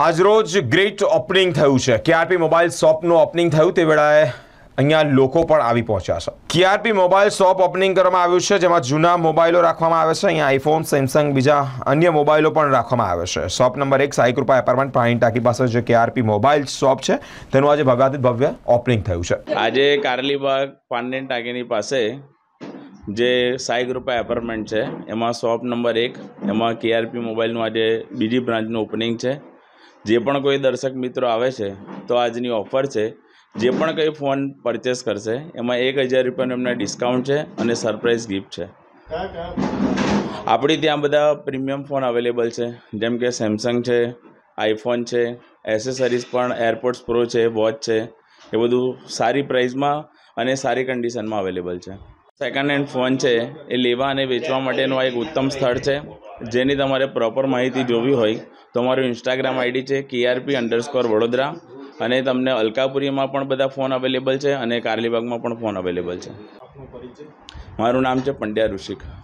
આજરોજ great opening થયું છે કેઆરપી મોબાઈલ શોપનું ઓપનિંગ થયું તે વેળાએ અહીંયા લોકો પણ આવી પહોંચ્યા છે કેઆરપી મોબાઈલ શોપ ઓપનિંગ કરવામાં આવ્યું છે જેમાં જૂના મોબાઈલો રાખવામાં આવે છે અહીંયા આઈફોન સેમસંગ બીજા અન્ય મોબાઈલો પણ રાખવામાં આવે છે શોપ નંબર એક સાઈ કૃપા એપાર્ટમેન્ટ પાણી ટાંકી પાસે જે કેઆરપી મોબાઈલ શોપ છે તેનું આજે ભવ્યાતિ ભવ્ય ઓપનિંગ થયું છે આજે કારલીબાગ પાંડેન ટાંકીની પાસે જે સાઈ કૃપા એપાર્ટમેન્ટ છે એમાં શોપ નંબર એક એમાં કેઆરપી મોબાઈલનું આજે બીજી બ્રાન્ચનું ઓપનિંગ છે જે પણ કોઈ દર્શક મિત્રો આવે છે તો આજની ઓફર છે જે પણ કંઈ ફોન પરચેસ કરશે એમાં એક હજાર રૂપિયાનું એમને ડિસ્કાઉન્ટ છે અને સરપ્રાઇઝ ગિફ્ટ છે આપણી ત્યાં બધા પ્રીમિયમ ફોન અવેલેબલ છે જેમ કે સેમસંગ છે આઈફોન છે એસેસરીઝ પણ એરપોર્ટ્સ પ્રો છે વોચ છે એ બધું સારી પ્રાઇઝમાં અને સારી કન્ડિશનમાં અવેલેબલ છે સેકન્ડ હેન્ડ ફોન છે એ લેવા અને વેચવા માટેનું આ એક ઉત્તમ સ્થળ છે જેની તમારે પ્રોપર માહિતી જોવી હોય તો મારું ઇન્સ્ટાગ્રામ આઈડી છે કેઆરપી અંડરસ્કોર વડોદરા અને તમને અલકાપુરીમાં પણ બધા ફોન અવેલેબલ છે અને કારલીબાગમાં પણ ફોન અવેલેબલ છે મારું નામ છે પંડ્યા ઋષિકા